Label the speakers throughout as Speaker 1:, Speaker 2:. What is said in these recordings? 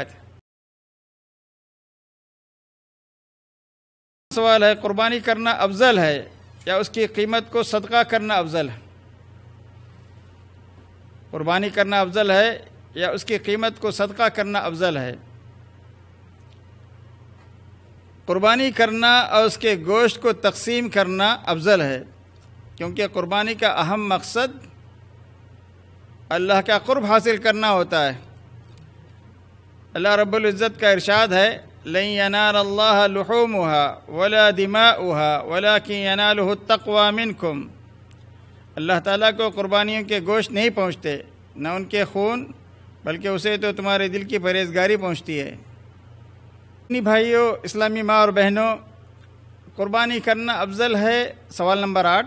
Speaker 1: आयत सवाल है कुर्बानी करना अफजल है या उसकी कीमत को सदका करना अफजल है कुर्बानी करना अफजल है या उसकी कीमत को सदका करना अफजल है कुर्बानी करना और उसके गोश्त को तकसीम करना अफजल है क्योंकि कुर्बानी का अहम मकसद अल्लाह का कुर्ब हासिल करना होता है अल्लाह इज़्ज़त का इरशाद है लई अनार अल्लाह लुहूमहा वला दिमाहा वला कि अनालतवा मिनकुम अल्लाह ताला को कुर्बानियों के गोश्त नहीं पहुँचते न उनके खून बल्कि उसे तो तुम्हारे दिल की परहेजगारी पहुँचती है अपनी भाइयों इस्लामी माँ और बहनों कुर्बानी करना अफजल है सवाल नंबर आठ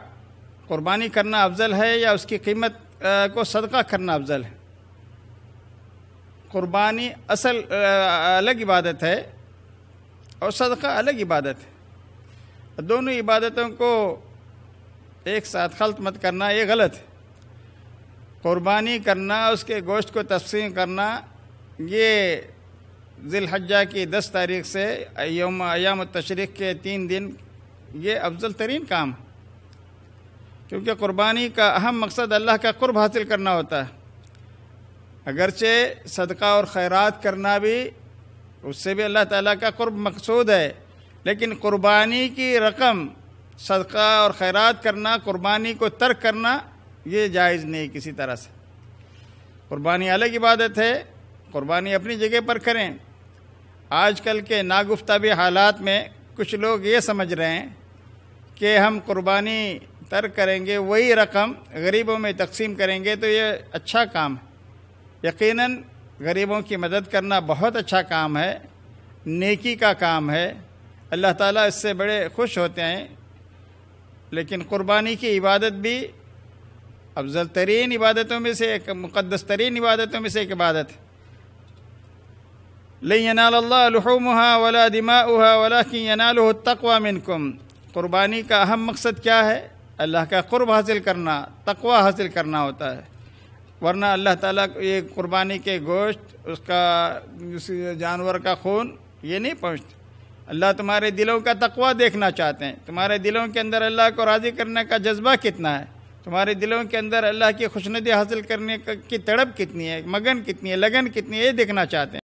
Speaker 1: कुर्बानी करना अफजल है या उसकी कीमत को सदका करना अफजल है कुर्बानी असल अलग इबादत है और सदका अलग इबादत है दोनों इबादतों को एक साथ खलत मत करना ये गलत है कुर्बानी करना उसके गोश्त को तकसीम करना ये जिलहजा की दस तारीख से योम अयाम तशरीक के तीन दिन ये अफजल तरीन काम क्योंकि कुर्बानी का अहम मकसद अल्लाह का कुर्ब हासिल करना होता है अगरचे सदका और खैरात करना भी उससे भी अल्लाह ताला का कुर्ब मकसूद है लेकिन कुर्बानी की रकम सदका और खैरात करना कुर्बानी को तर्क करना ये जायज़ नहीं किसी तरह से कुर्बानी अलग इबादत है कुर्बानी अपनी जगह पर करें आजकल के नागुफ्ताबी हालात में कुछ लोग ये समझ रहे हैं कि हम कुर्बानी तर्क करेंगे वही रकम गरीबों में तकसीम करेंगे तो ये अच्छा काम है यकीनन गरीबों की मदद करना बहुत अच्छा काम है नेकी का काम है अल्लाह ताला इससे बड़े खुश होते हैं लेकिन क़ुरबानी की इबादत भी अफजल तरीन इबादतों में से एक मुक़दस तरीन इबादतों में से एक इबादत है लहूमहा वला दिमाउहा वला की तकवा मिनकुम क़ुरबानी का अहम मकसद क्या है अल्लाह का क़ुरब हासिल करना तकवा हासिल करना होता है वरना अल्लाह ताला ये कुर्बानी के गोश्त उसका जानवर का खून ये नहीं पहुँचते अल्लाह तुम्हारे दिलों का तकवा देखना चाहते हैं तुम्हारे दिलों के अंदर अल्लाह को राज़ी करने का जज्बा कितना है तुम्हारे दिलों के अंदर अल्लाह की खुशनदी हासिल करने की तड़प कितनी है मगन कितनी है लगन कितनी है ये देखना चाहते हैं